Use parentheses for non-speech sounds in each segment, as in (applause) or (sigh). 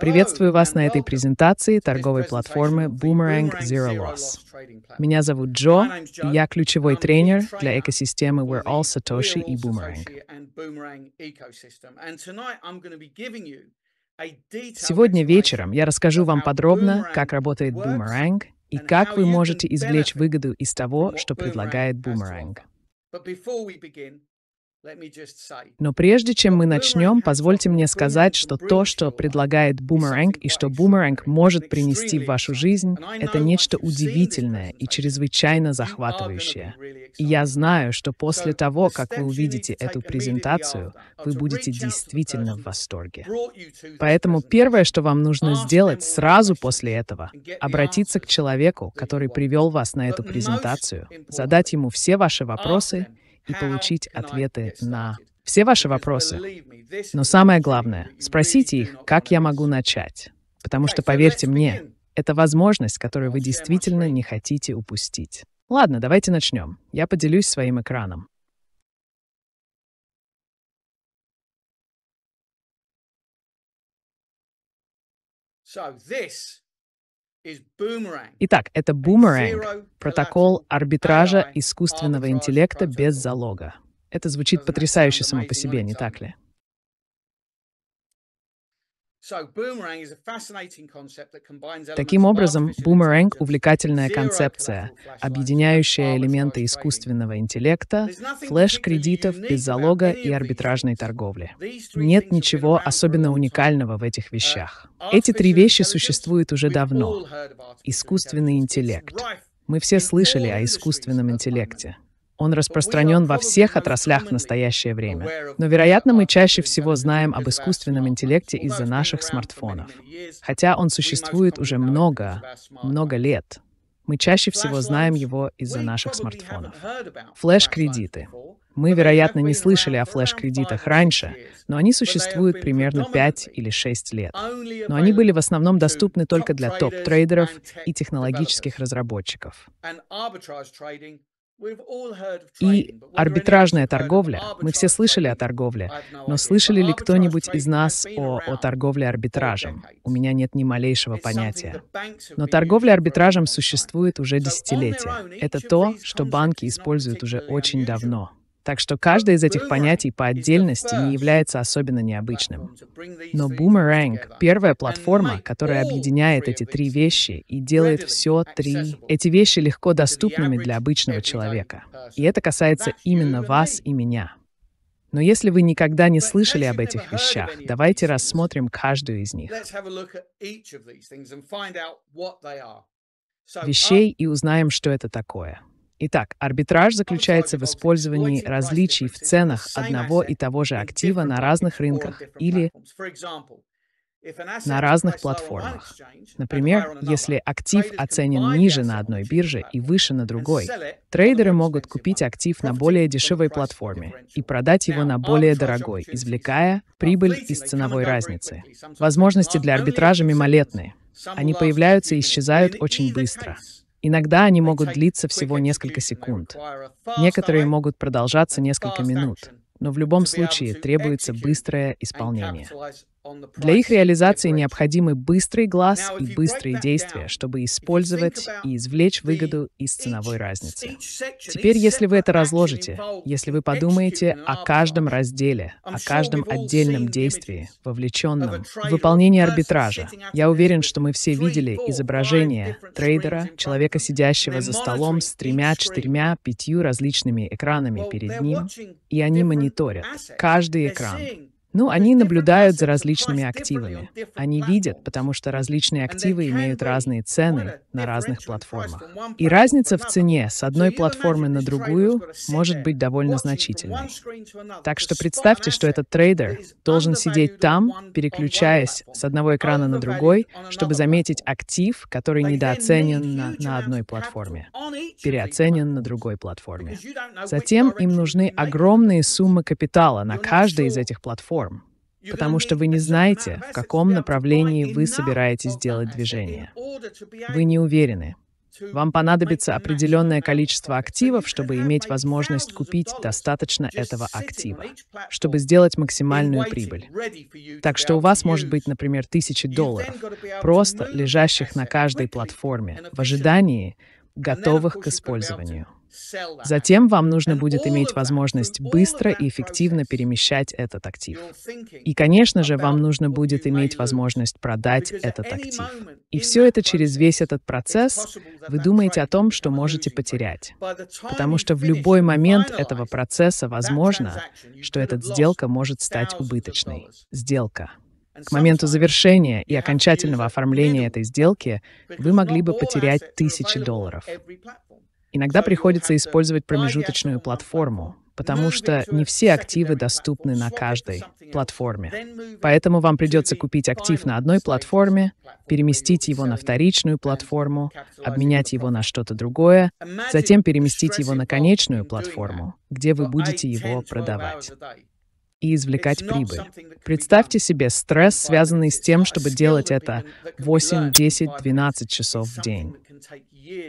Приветствую вас на этой презентации торговой платформы Boomerang Zero Loss. Меня зовут Джо, и я ключевой тренер для экосистемы We're All Satoshi и Boomerang. Сегодня вечером я расскажу вам подробно, как работает Boomerang и как вы можете извлечь выгоду из того, что предлагает Boomerang. Но прежде чем мы начнем, позвольте мне сказать, что то, что предлагает Бумеранг и что Бумеранг может принести в вашу жизнь, это нечто удивительное и чрезвычайно захватывающее. И я знаю, что после того, как вы увидите эту презентацию, вы будете действительно в восторге. Поэтому первое, что вам нужно сделать сразу после этого, обратиться к человеку, который привел вас на эту презентацию, задать ему все ваши вопросы и получить ответы на все ваши вопросы. Но самое главное, спросите их, как я могу начать. Потому что, поверьте мне, это возможность, которую вы действительно не хотите упустить. Ладно, давайте начнем. Я поделюсь своим экраном. So this Итак, это Boomerang, протокол арбитража искусственного интеллекта без залога. Это звучит потрясающе само по себе, не так ли? Таким образом, бумеранг — увлекательная концепция, объединяющая элементы искусственного интеллекта, флеш-кредитов без залога и арбитражной торговли. Нет ничего особенно уникального в этих uh, вещах. Эти три вещи существуют уже давно. Искусственный интеллект. Мы все слышали о искусственном интеллекте. Он распространен во всех отраслях в настоящее время. Но, вероятно, мы чаще всего знаем об искусственном интеллекте из-за наших смартфонов. Хотя он существует уже много, много лет, мы чаще всего знаем его из-за наших смартфонов. Флэш-кредиты. Мы, вероятно, не слышали о флэш-кредитах раньше, но они существуют примерно 5 или 6 лет. Но они были в основном доступны только для топ-трейдеров и технологических разработчиков. И арбитражная торговля. Мы все слышали о торговле, но слышали ли кто-нибудь из нас о, о торговле арбитражем? У меня нет ни малейшего понятия. Но торговля арбитражем существует уже десятилетия. Это то, что банки используют уже очень давно. Так что каждое из этих понятий по отдельности не является особенно необычным. Но Boomerang — первая платформа, которая объединяет эти три вещи и делает все три. Эти вещи легко доступными для обычного человека. И это касается именно вас и меня. Но если вы никогда не слышали об этих вещах, давайте рассмотрим каждую из них вещей uh, и узнаем, что это такое. Итак, арбитраж заключается в использовании различий в ценах одного и того же актива на разных рынках или на разных платформах. Например, если актив оценен ниже на одной бирже и выше на другой, трейдеры могут купить актив на более дешевой платформе и продать его на более дорогой, извлекая прибыль из ценовой разницы. Возможности для арбитража мимолетные. Они появляются и исчезают очень быстро. Иногда они могут длиться всего несколько секунд. Некоторые могут продолжаться несколько минут, но в любом случае требуется быстрое исполнение. Для их реализации необходимы быстрый глаз и быстрые действия, чтобы использовать и извлечь выгоду из ценовой разницы. Теперь, если вы это разложите, если вы подумаете о каждом разделе, о каждом отдельном действии, вовлеченном в выполнение арбитража, я уверен, что мы все видели изображение трейдера, человека, сидящего за столом с тремя, четырьмя, пятью различными экранами перед ним, и они мониторят каждый экран, ну, они наблюдают за различными активами. Они видят, потому что различные активы имеют разные цены на разных платформах. И разница в цене с одной платформы на другую может быть довольно значительной. Так что представьте, что этот трейдер должен сидеть там, переключаясь с одного экрана на другой, чтобы заметить актив, который недооценен на, на одной платформе, переоценен на другой платформе. Затем им нужны огромные суммы капитала на каждой из этих платформ, платформ, потому что вы не знаете, в каком направлении вы собираетесь делать движение. Вы не уверены. Вам понадобится определенное количество активов, чтобы иметь возможность купить достаточно этого актива, чтобы сделать максимальную прибыль. Так что у вас может быть, например, тысячи долларов, просто лежащих на каждой платформе, в ожидании, готовых к использованию. Затем вам нужно будет иметь возможность быстро и эффективно перемещать этот актив. И, конечно же, вам нужно будет иметь возможность продать этот актив. И все это через весь этот процесс вы думаете о том, что можете потерять. Потому что в любой момент этого процесса возможно, что эта сделка может стать убыточной. Сделка. К моменту завершения и окончательного оформления этой сделки вы могли бы потерять тысячи долларов. Иногда приходится использовать промежуточную платформу, потому что не все активы доступны на каждой платформе. Поэтому вам придется купить актив на одной платформе, переместить его на вторичную платформу, обменять его на что-то другое, затем переместить его на конечную платформу, где вы будете его продавать и извлекать прибыль. Представьте себе стресс, связанный с тем, чтобы делать это 8, 10, 12 часов в день.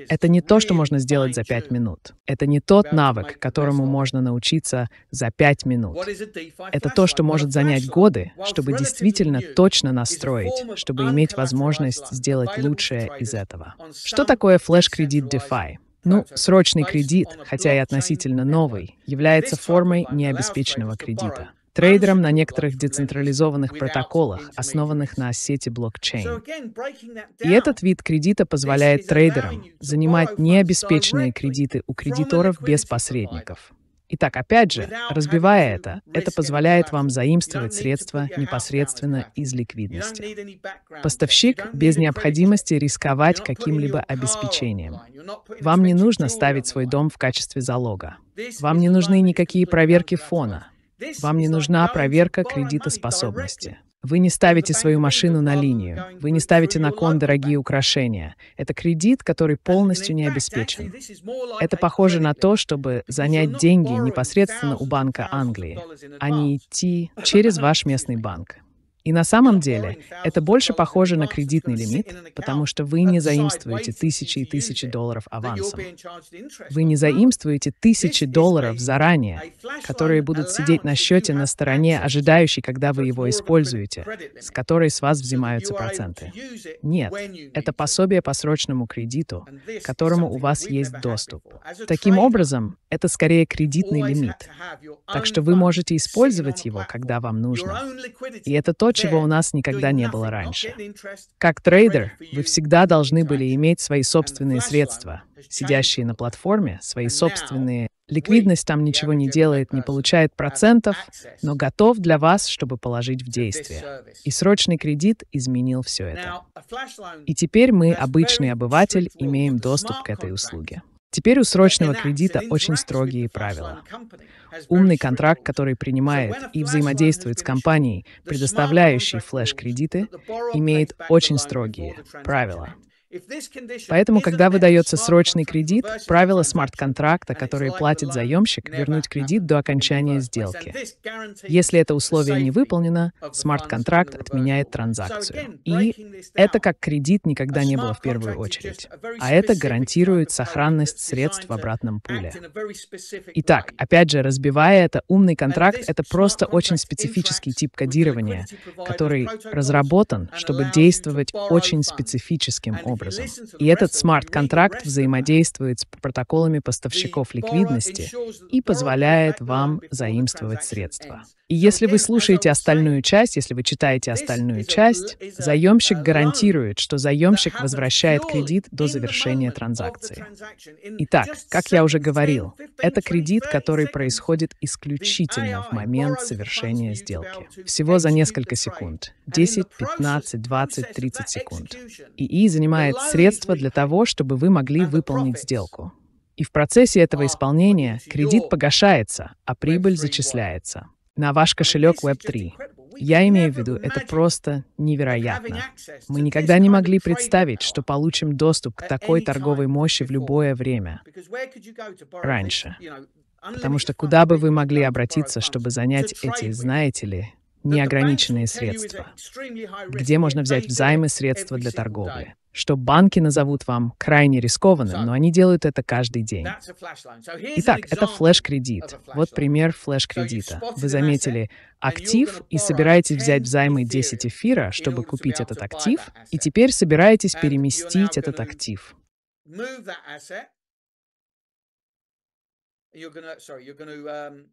Это не то, что можно сделать за 5 минут. Это не тот навык, которому можно научиться за 5 минут. Это то, что может занять годы, чтобы действительно точно настроить, чтобы иметь возможность сделать лучшее из этого. Что такое флеш-кредит DeFi? Ну, срочный кредит, хотя и относительно новый, является формой необеспеченного кредита. Трейдерам на некоторых децентрализованных протоколах, основанных на сети блокчейн. И этот вид кредита позволяет трейдерам занимать необеспеченные кредиты у кредиторов без посредников. Итак, опять же, разбивая это, это позволяет вам заимствовать средства непосредственно из ликвидности. Поставщик без необходимости рисковать каким-либо обеспечением. Вам не нужно ставить свой дом в качестве залога. Вам не нужны никакие проверки фона. Вам не нужна проверка кредитоспособности. Вы не ставите свою машину на линию. Вы не ставите на кон дорогие украшения. Это кредит, который полностью не обеспечен. Это похоже на то, чтобы занять деньги непосредственно у Банка Англии, а не идти (laughs) через ваш местный банк. И на самом деле это больше похоже на кредитный лимит, потому что вы не заимствуете тысячи и тысячи долларов авансом. Вы не заимствуете тысячи долларов заранее, которые будут сидеть на счете на стороне, ожидающей, когда вы его используете, с которой с вас взимаются проценты. Нет, это пособие по срочному кредиту, к которому у вас есть доступ. Таким образом, это скорее кредитный лимит. Так что вы можете использовать его, когда вам нужно. И это точно чего у нас никогда не было раньше. Как трейдер, вы всегда должны были иметь свои собственные средства, сидящие на платформе, свои собственные. Ликвидность там ничего не делает, не получает процентов, но готов для вас, чтобы положить в действие. И срочный кредит изменил все это. И теперь мы, обычный обыватель, имеем доступ к этой услуге. Теперь у срочного кредита очень строгие правила. Умный контракт, который принимает и взаимодействует с компанией, предоставляющей флеш-кредиты, имеет очень строгие правила. Поэтому, когда выдается срочный кредит, правило смарт-контракта, который платит заемщик, вернуть кредит до окончания сделки. Если это условие не выполнено, смарт-контракт отменяет транзакцию. И это как кредит никогда не было в первую очередь. А это гарантирует сохранность средств в обратном пуле. Итак, опять же, разбивая это, умный контракт — это просто очень специфический тип кодирования, который разработан, чтобы действовать очень специфическим образом образом. И этот смарт-контракт взаимодействует с протоколами поставщиков ликвидности и позволяет вам заимствовать средства. И если вы слушаете остальную часть, если вы читаете остальную часть, заемщик гарантирует, что заемщик возвращает кредит до завершения транзакции. Итак, как я уже говорил, это кредит, который происходит исключительно в момент совершения сделки. Всего за несколько секунд. 10, 15, 20, 30 секунд. и занимает предоставляет средства для того, чтобы вы могли выполнить сделку. И в процессе этого исполнения кредит погашается, а прибыль зачисляется на ваш кошелек Web3. Я имею в виду, это просто невероятно. Мы никогда не могли представить, что получим доступ к такой торговой мощи в любое время раньше. Потому что куда бы вы могли обратиться, чтобы занять эти, знаете ли, неограниченные средства, где можно взять взаймы средства для торговли, что банки назовут вам крайне рискованным, но они делают это каждый день. Итак, это флеш-кредит. Вот пример флеш-кредита. Вы заметили актив и собираетесь взять взаймы 10 эфира, чтобы купить этот актив, и теперь собираетесь переместить этот актив Um,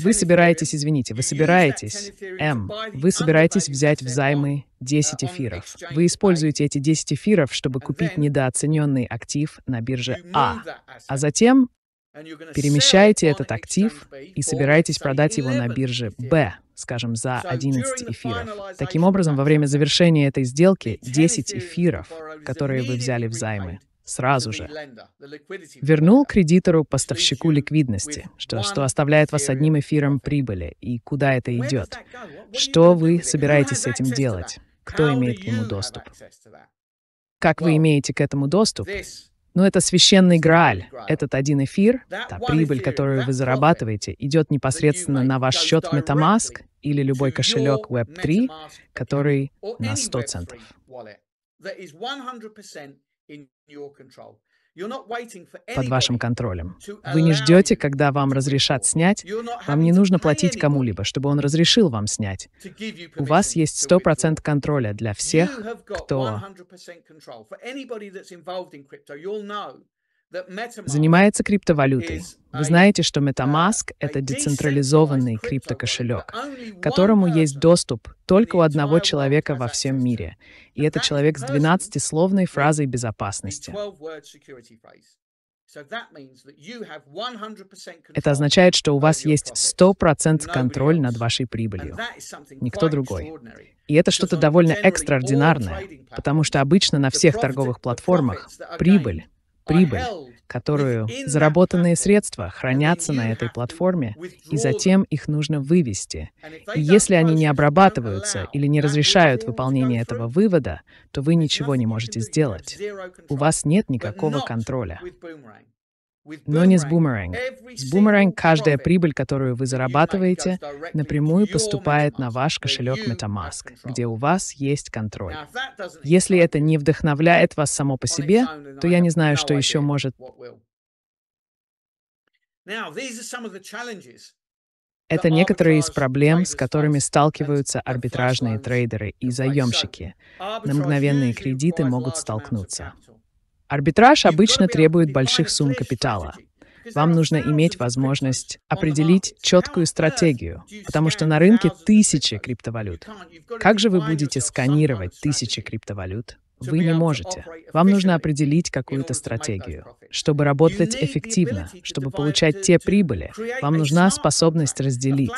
вы собираетесь, извините, вы собираетесь, М, эм, вы собираетесь взять взаймы 10 uh, эфиров. Вы используете эти 10 эфиров, чтобы купить недооцененный актив на бирже А, а затем перемещаете этот актив и собираетесь продать его на бирже Б, скажем, за 11 эфиров. Таким образом, во время завершения этой сделки 10 эфиров, которые вы взяли взаймы, сразу же. Вернул кредитору-поставщику ликвидности, что, что оставляет вас одним эфиром прибыли, и куда это идет. Что вы собираетесь с этим делать? Кто имеет к нему доступ? Как вы имеете к этому доступ? Но ну, это священный Грааль. Этот один эфир, та прибыль, которую вы зарабатываете, идет непосредственно на ваш счет MetaMask или любой кошелек Web3, который на 100 центов под вашим контролем. Вы не ждете, когда вам разрешат снять, вам не нужно платить кому-либо, чтобы он разрешил вам снять. У вас есть 100% контроля для всех, кто занимается криптовалютой. Вы знаете, что uh, MetaMask — это децентрализованный криптокошелек, к которому есть доступ только у одного человека во всем мире, и это человек с 12-словной фразой безопасности. Это означает, что у вас есть 100% контроль над вашей прибылью. Никто другой. И это что-то довольно экстраординарное, потому что обычно на всех торговых платформах прибыль прибыль, которую заработанные средства хранятся на этой платформе, и затем их нужно вывести. И если они не обрабатываются или не разрешают выполнение этого вывода, то вы ничего не можете сделать. У вас нет никакого контроля но не с бумеранг. С бумеранг каждая прибыль, которую вы зарабатываете, напрямую поступает на ваш кошелек MetaMask, где у вас есть контроль. Если это не вдохновляет вас само по себе, то я не знаю, что еще может... Это некоторые из проблем, с которыми сталкиваются арбитражные трейдеры и заемщики. На мгновенные кредиты могут столкнуться. Арбитраж обычно требует больших сумм капитала. Вам нужно иметь возможность определить четкую стратегию, потому что на рынке тысячи криптовалют. Как же вы будете сканировать тысячи криптовалют? Вы не можете. Вам нужно определить какую-то стратегию. Чтобы работать эффективно, чтобы получать те прибыли, вам нужна способность разделить,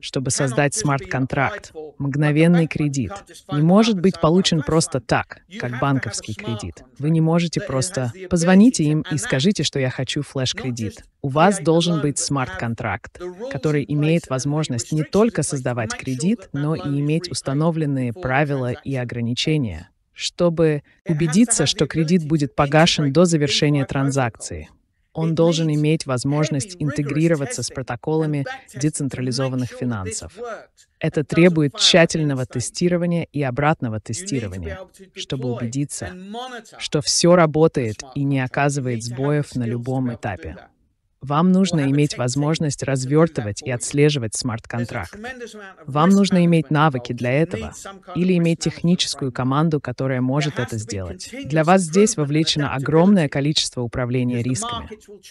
чтобы создать смарт-контракт, мгновенный кредит. Не может быть получен просто так, как банковский кредит. Вы не можете просто позвоните им и скажите, что я хочу флеш-кредит. У вас должен быть смарт-контракт, который имеет возможность не только создавать кредит, но и иметь установленные правила и ограничения, чтобы убедиться, что кредит будет погашен до завершения транзакции. Он должен иметь возможность интегрироваться с протоколами децентрализованных финансов. Это требует тщательного тестирования и обратного тестирования, чтобы убедиться, что все работает и не оказывает сбоев на любом этапе. Вам нужно иметь возможность развертывать и отслеживать смарт-контракт. Вам нужно иметь навыки для этого или иметь техническую команду, которая может это сделать. Для вас здесь вовлечено огромное количество управления рисками.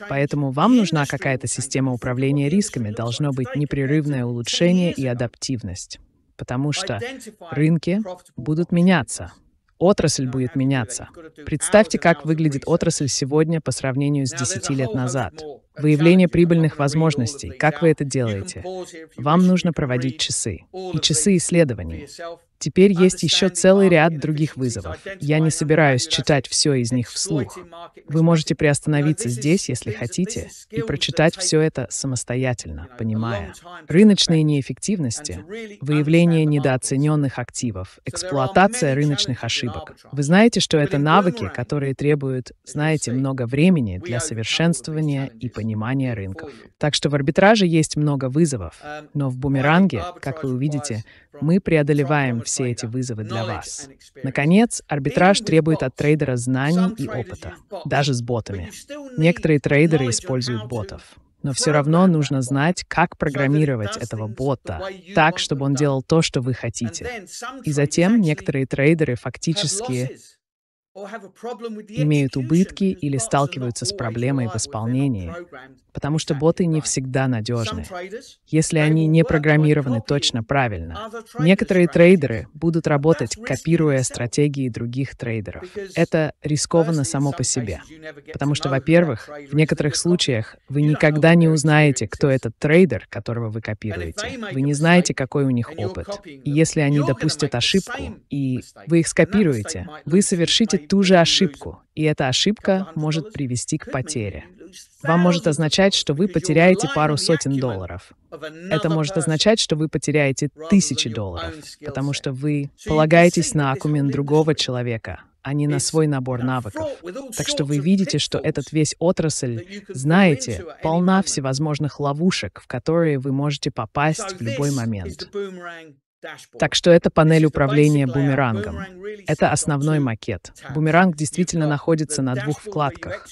Поэтому вам нужна какая-то система управления рисками, должно быть непрерывное улучшение и адаптивность. Потому что рынки будут меняться, отрасль будет меняться. Представьте, как выглядит отрасль сегодня по сравнению с 10 лет назад выявление прибыльных возможностей. Как вы это делаете? Вам нужно проводить часы. И часы исследований. Теперь есть еще целый ряд других вызовов. Я не собираюсь читать все из них вслух. Вы можете приостановиться здесь, если хотите, и прочитать все это самостоятельно, понимая. Рыночные неэффективности, выявление недооцененных активов, эксплуатация рыночных ошибок. Вы знаете, что это навыки, которые требуют, знаете, много времени для совершенствования и понимания понимания рынков. Ну. Так что в арбитраже есть много вызовов, эм, но в бумеранге, как вы увидите, мы преодолеваем все эти вызовы для вас. Наконец, арбитраж требует от трейдера знаний и опыта, даже с ботами. Некоторые трейдеры используют ботов, но все равно нужно знать, как программировать этого бота так, чтобы он делал то, что вы хотите. И затем некоторые трейдеры фактически имеют убытки или сталкиваются с проблемой в исполнении, потому что боты не всегда надежны, если они не программированы точно правильно. Некоторые трейдеры будут работать, копируя стратегии других трейдеров. Это рискованно само по себе, потому что, во-первых, в некоторых случаях вы никогда не узнаете, кто этот трейдер, которого вы копируете. Вы не знаете, какой у них опыт. И если они допустят ошибку, и вы их скопируете, вы совершите ту же ошибку, и эта ошибка может привести к потере. Вам может означать, что вы потеряете пару сотен долларов. Это может означать, что вы потеряете тысячи долларов, потому что вы полагаетесь на акумен другого человека, а не на свой набор навыков. Так что вы видите, что этот весь отрасль, знаете, полна всевозможных ловушек, в которые вы можете попасть в любой момент. Так что это панель управления бумерангом. Это основной макет. Бумеранг действительно находится на двух вкладках.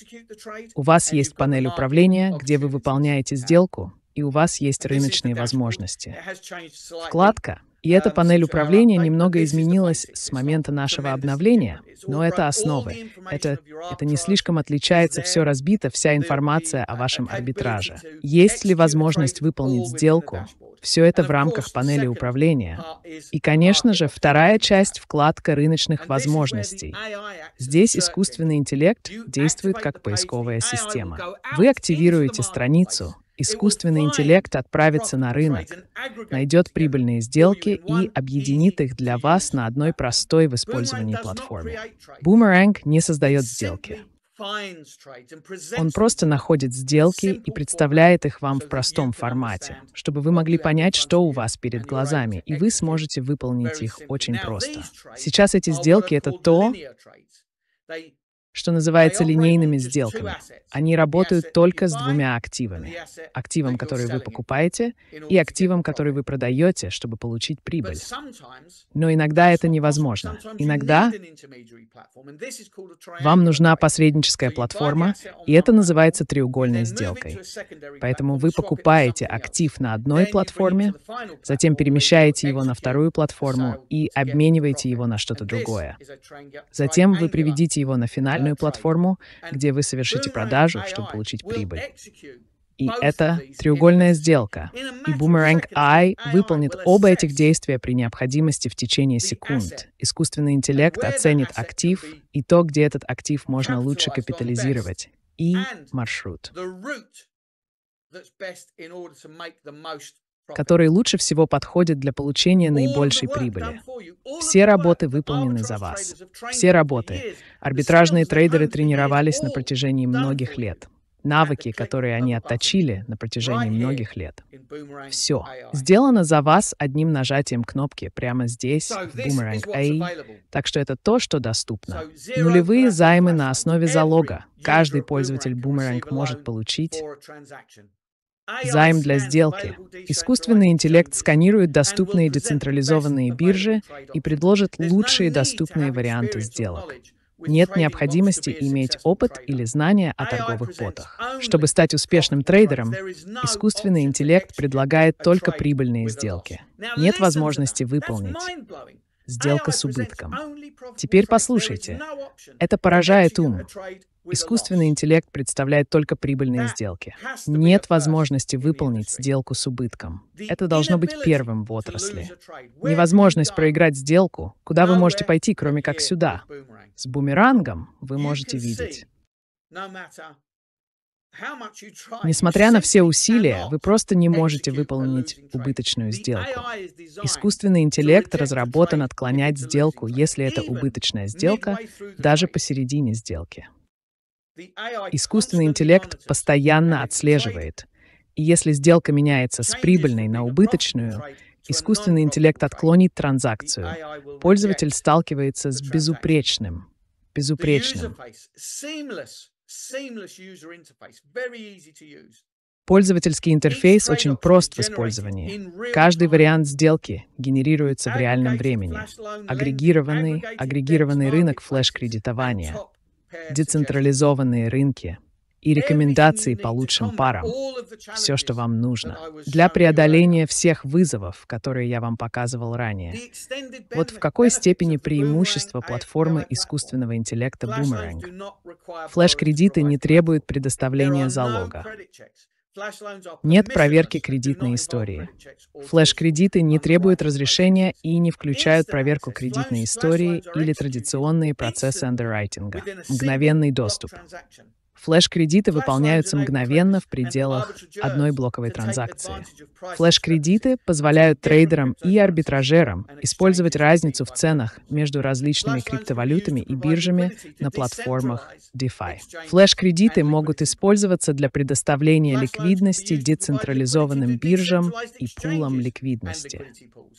У вас есть панель управления, где вы выполняете сделку, и у вас есть рыночные возможности. Вкладка и эта um, панель uh, управления немного изменилась с момента нашего обновления, но это основы. Это, это не слишком отличается, все разбито, вся информация о вашем арбитраже. Есть ли возможность выполнить сделку? Все это в рамках панели управления. И, конечно же, вторая часть — вкладка рыночных возможностей. Здесь искусственный интеллект действует как поисковая система. Вы активируете страницу, искусственный интеллект отправится на рынок, найдет прибыльные сделки и объединит их для вас на одной простой в использовании платформе. Boomerang не создает сделки. Он просто находит сделки и представляет их вам в простом формате, чтобы вы могли понять, что у вас перед глазами, и вы сможете выполнить их очень просто. Сейчас эти сделки — это то, что называется линейными сделками. Они работают только с двумя активами. Активом, который вы покупаете, и активом, который вы продаете, чтобы получить прибыль. Но иногда это невозможно. Иногда вам нужна посредническая платформа, и это называется треугольной сделкой. Поэтому вы покупаете актив на одной платформе, затем перемещаете его на вторую платформу и обмениваете его на что-то другое. Затем вы приведите его на финальную специальную платформу, где вы совершите продажу, чтобы получить прибыль. И это треугольная сделка. И Boomerang AI выполнит оба этих действия при необходимости в течение секунд. Искусственный интеллект оценит актив и то, где этот актив можно лучше капитализировать, и маршрут который лучше всего подходит для получения наибольшей прибыли. Все работы выполнены за вас. Все работы. Арбитражные трейдеры тренировались на протяжении многих лет. Навыки, которые они отточили на протяжении многих лет. Все. Сделано за вас одним нажатием кнопки прямо здесь, в Boomerang AI. Так что это то, что доступно. Нулевые займы на основе залога. Каждый пользователь Boomerang может получить Займ для сделки. Искусственный интеллект сканирует доступные децентрализованные биржи и предложит лучшие доступные варианты сделок. Нет необходимости иметь опыт или знания о торговых ботах. Чтобы стать успешным трейдером, искусственный интеллект предлагает только прибыльные сделки. Нет возможности выполнить сделка с убытком. Теперь послушайте. Это поражает ум. Искусственный интеллект представляет только прибыльные сделки. Нет возможности выполнить сделку с убытком. Это должно быть первым в отрасли. Невозможность проиграть сделку, куда вы можете пойти, кроме как сюда. С бумерангом вы можете видеть. Несмотря на все усилия, вы просто не можете выполнить убыточную сделку. Искусственный интеллект разработан отклонять сделку, если это убыточная сделка, даже посередине сделки. Искусственный интеллект постоянно отслеживает. И если сделка меняется с прибыльной на убыточную, искусственный интеллект отклонит транзакцию. Пользователь сталкивается с безупречным, безупречным. Пользовательский интерфейс очень прост в использовании. Каждый вариант сделки генерируется в реальном времени. Агрегированный, агрегированный рынок флеш-кредитования — децентрализованные рынки и рекомендации по лучшим парам. Все, что вам нужно для преодоления всех вызовов, которые я вам показывал ранее. Вот в какой степени преимущество платформы искусственного интеллекта Boomerang. Флэш-кредиты не требуют предоставления залога. Нет проверки кредитной истории. Флэш-кредиты не требуют разрешения и не включают проверку кредитной истории или традиционные процессы андеррайтинга. Мгновенный доступ. Флэш-кредиты выполняются мгновенно в пределах одной блоковой транзакции. Флэш-кредиты позволяют трейдерам и арбитражерам использовать разницу в ценах между различными криптовалютами и биржами на платформах DeFi. Флэш-кредиты могут использоваться для предоставления ликвидности децентрализованным биржам и пулам ликвидности.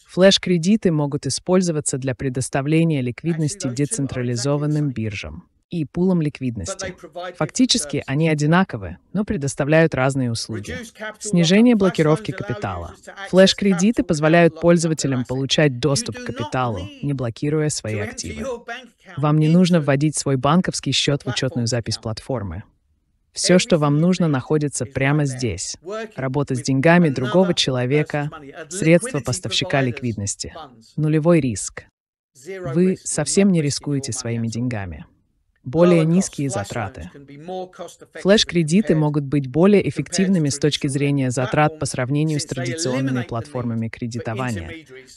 Флэш-кредиты могут использоваться для предоставления ликвидности децентрализованным биржам и пулом ликвидности. Фактически они одинаковы, но предоставляют разные услуги. Снижение блокировки капитала. флеш кредиты позволяют пользователям получать доступ к капиталу, не блокируя свои активы. Вам не нужно вводить свой банковский счет в учетную запись платформы. Все, что вам нужно, находится прямо здесь. Работа с деньгами другого человека, средства поставщика ликвидности. Нулевой риск. Вы совсем не рискуете своими деньгами более низкие затраты. Флэш-кредиты могут быть более эффективными с точки зрения затрат по сравнению с традиционными платформами кредитования,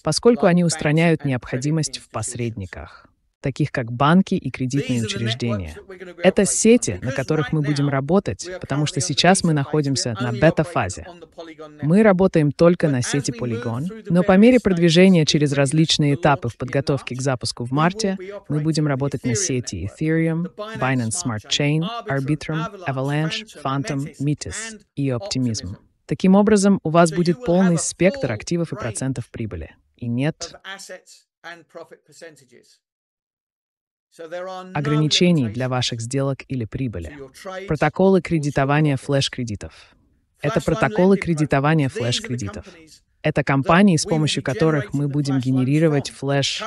поскольку они устраняют необходимость в посредниках таких как банки и кредитные учреждения. Это сети, на которых мы будем работать, потому что сейчас мы находимся на бета-фазе. Мы работаем только на сети Polygon, но по мере продвижения через различные этапы в подготовке к запуску в марте, мы будем работать на сети Ethereum, Binance Smart Chain, Arbitrum, Avalanche, Phantom, Metis и Optimism. Таким образом, у вас будет полный спектр активов и процентов прибыли. И нет ограничений для ваших сделок или прибыли. Протоколы кредитования флеш-кредитов. Это протоколы кредитования флеш-кредитов. Это компании, с помощью которых мы будем генерировать флеш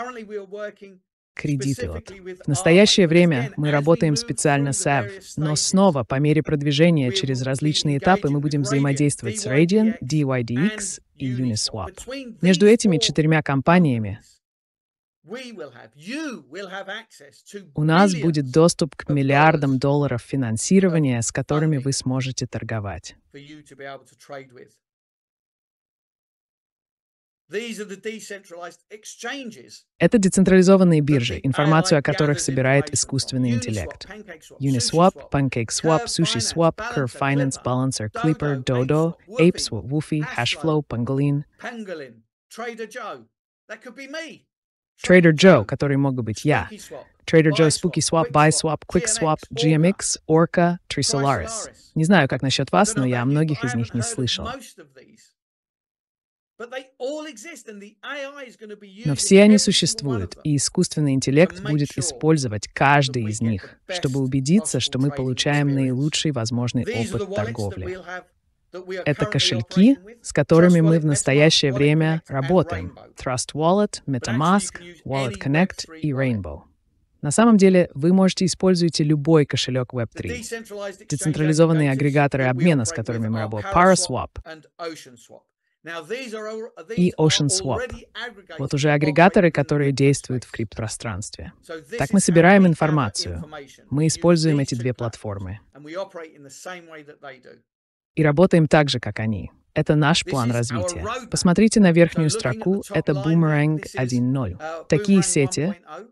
кредиты. Вот. В настоящее время мы работаем специально с AV, но снова по мере продвижения через различные этапы мы будем взаимодействовать с Radian, DYDX и Uniswap. Между этими четырьмя компаниями у нас будет доступ к миллиардам долларов финансирования, с которыми вы сможете торговать. Это децентрализованные биржи, информацию о которых собирает искусственный интеллект. Uniswap, PancakeSwap, SushiSwap, Curve Finance, Balancer, Clipper, Dodo, Apes, Woofy, Hashflow, Pangolin. Trader Joe. That could be me. Trader Joe, который мог быть я. Trader Joe, Spooky Swap, Buy Swap, Quick Swap, GMX, Orca, Trisolaris. Не знаю, как насчет вас, но я о многих из них не слышал. Но все они существуют, и искусственный интеллект будет использовать каждый из них, чтобы убедиться, что мы получаем наилучший возможный опыт торговли. Это кошельки, с которыми мы в настоящее время работаем. Trust Wallet, MetaMask, Wallet Connect и Rainbow. На самом деле, вы можете использовать любой кошелек Web3. Децентрализованные агрегаторы обмена, с которыми мы работаем, Paraswap и OceanSwap. Вот уже агрегаторы, которые действуют в криптопространстве. Так мы собираем информацию. Мы используем эти две платформы и работаем так же, как они. Это наш план развития. Посмотрите на верхнюю строку, это Boomerang 1.0. Uh, Такие сети, oh.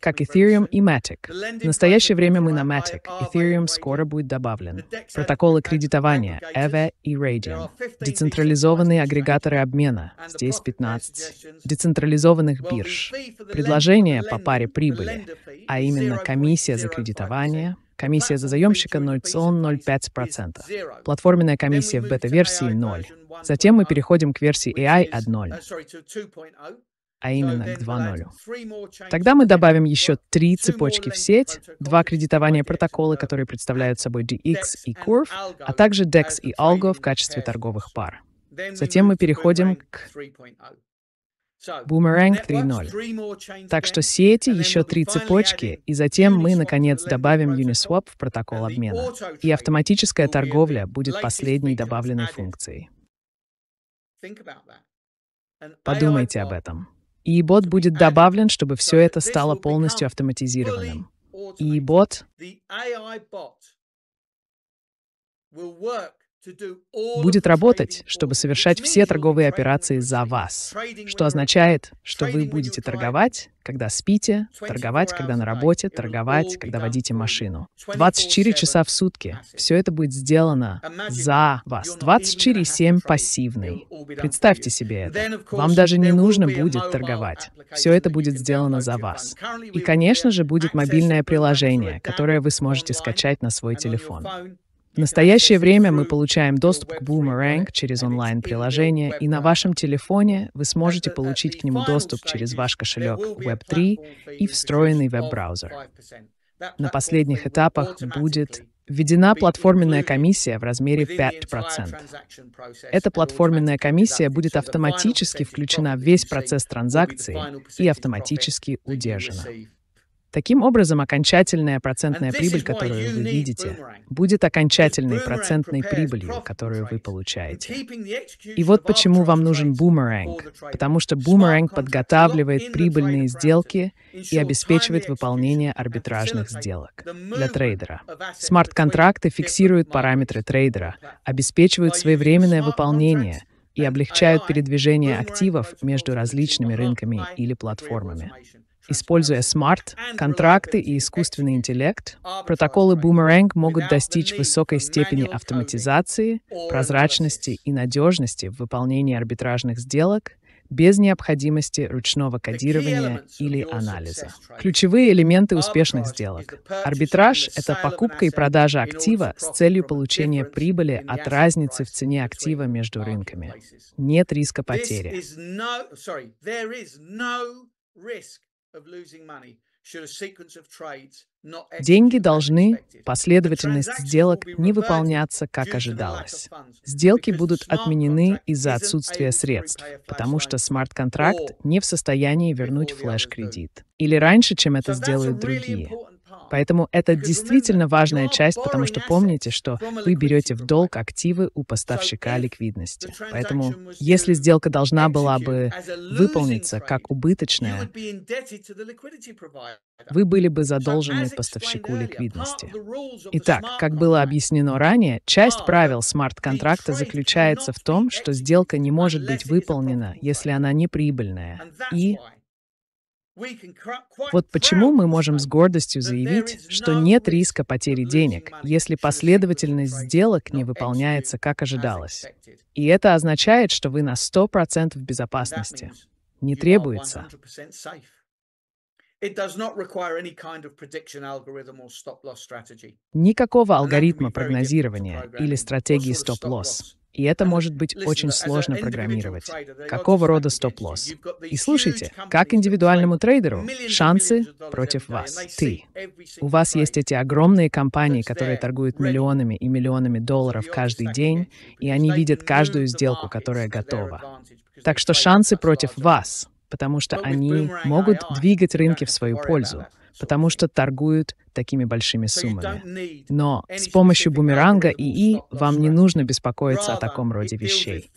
как Ethereum и Matic. В настоящее время мы на Matic. Ethereum скоро будет добавлен. Протоколы кредитования EVE и Radium. Децентрализованные агрегаторы обмена. Здесь 15. Децентрализованных бирж. Предложение по паре прибыли, а именно комиссия за кредитование — Комиссия за заемщика 0,05%. Платформенная комиссия в бета-версии 0. Затем мы переходим к версии AI 1.0 а именно к 2.0. Тогда мы добавим еще три цепочки в сеть, два кредитования протокола, которые представляют собой DX и Curve, а также DEX и Algo в качестве торговых пар. Затем мы переходим к Бумеранг 3.0. Так что сети еще три цепочки, и затем мы, наконец, добавим Uniswap в протокол обмена. И автоматическая торговля будет последней добавленной функцией. Подумайте об этом. И бот будет добавлен, чтобы все это стало полностью автоматизированным. И бот будет работать, чтобы совершать все торговые операции за вас, что означает, что вы будете торговать, когда спите, торговать, когда на работе, торговать, когда водите машину. 24 часа в сутки. Все это будет сделано за вас. 24 7 пассивный. Представьте себе это. Вам даже не нужно будет торговать. Все это будет сделано за вас. И, конечно же, будет мобильное приложение, которое вы сможете скачать на свой телефон. В настоящее время мы получаем доступ к Boomerang через онлайн-приложение, и на вашем телефоне вы сможете получить к нему доступ через ваш кошелек Web3 и встроенный веб-браузер. На последних этапах будет введена платформенная комиссия в размере 5%. Эта платформенная комиссия будет автоматически включена в весь процесс транзакции и автоматически удержана. Таким образом, окончательная процентная прибыль, которую вы видите, будет окончательной процентной прибылью, которую вы получаете. И вот почему вам нужен бумеранг, потому что бумеранг подготавливает прибыльные сделки и обеспечивает выполнение арбитражных сделок для трейдера. Смарт-контракты фиксируют параметры трейдера, обеспечивают своевременное выполнение и облегчают передвижение активов между различными рынками или платформами. Используя смарт-контракты и искусственный интеллект, протоколы Boomerang могут достичь высокой степени автоматизации, прозрачности и надежности в выполнении арбитражных сделок без необходимости ручного кодирования или анализа. Ключевые элементы успешных сделок. Арбитраж — это покупка и продажа актива с целью получения прибыли от разницы в цене актива между рынками. Нет риска потери. Деньги должны, последовательность сделок не выполняться, как ожидалось. Сделки будут отменены из-за отсутствия средств, потому что смарт-контракт не в состоянии вернуть флеш-кредит. Или раньше, чем это сделают другие. Поэтому это действительно важная часть, потому что помните, что вы берете в долг активы у поставщика ликвидности. Поэтому если сделка должна была бы выполниться как убыточная, вы были бы задолжены поставщику ликвидности. Итак, как было объяснено ранее, часть правил смарт-контракта заключается в том, что сделка не может быть выполнена, если она не прибыльная. И вот почему мы можем с гордостью заявить, что нет риска потери денег, если последовательность сделок не выполняется, как ожидалось. И это означает, что вы на 100% в безопасности. Не требуется. Никакого алгоритма прогнозирования или стратегии стоп-лосс. И это может быть очень сложно программировать. Какого рода стоп-лосс? И слушайте, как индивидуальному трейдеру, шансы против вас, ты. У вас есть эти огромные компании, которые торгуют миллионами и миллионами долларов каждый день, и они видят каждую сделку, которая готова. Так что шансы против вас, потому что они могут двигать рынки в свою пользу потому что торгуют такими большими суммами. Но с помощью бумеранга и и вам не нужно беспокоиться о таком роде вещей.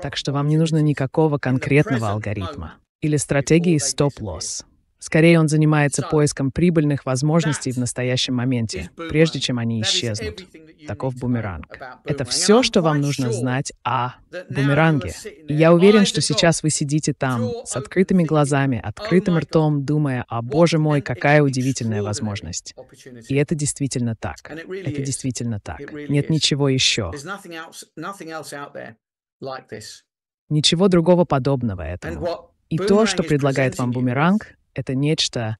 Так что вам не нужно никакого конкретного алгоритма или стратегии стоп-лосс. Скорее, он занимается поиском прибыльных возможностей в настоящем моменте, прежде чем они исчезнут. Таков бумеранг. Это все, что вам нужно знать о бумеранге. И я уверен, что сейчас вы сидите там, с открытыми глазами, открытым ртом, думая, «А, боже мой, какая удивительная возможность!» И это действительно так. Это действительно так. Нет ничего еще. Ничего другого подобного этому. И то, что предлагает вам бумеранг, это нечто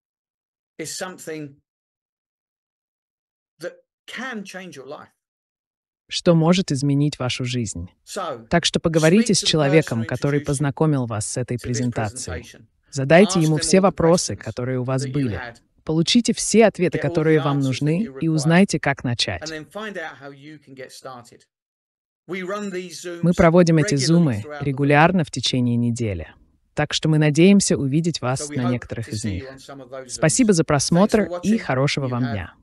что может изменить вашу жизнь. Так что поговорите с человеком, который познакомил вас с этой презентацией. Задайте ему все вопросы, которые у вас были. Получите все ответы, которые вам нужны, и узнайте, как начать. Мы проводим эти зумы регулярно в течение недели. Так что мы надеемся увидеть вас на некоторых из них. Спасибо за просмотр и хорошего вам дня.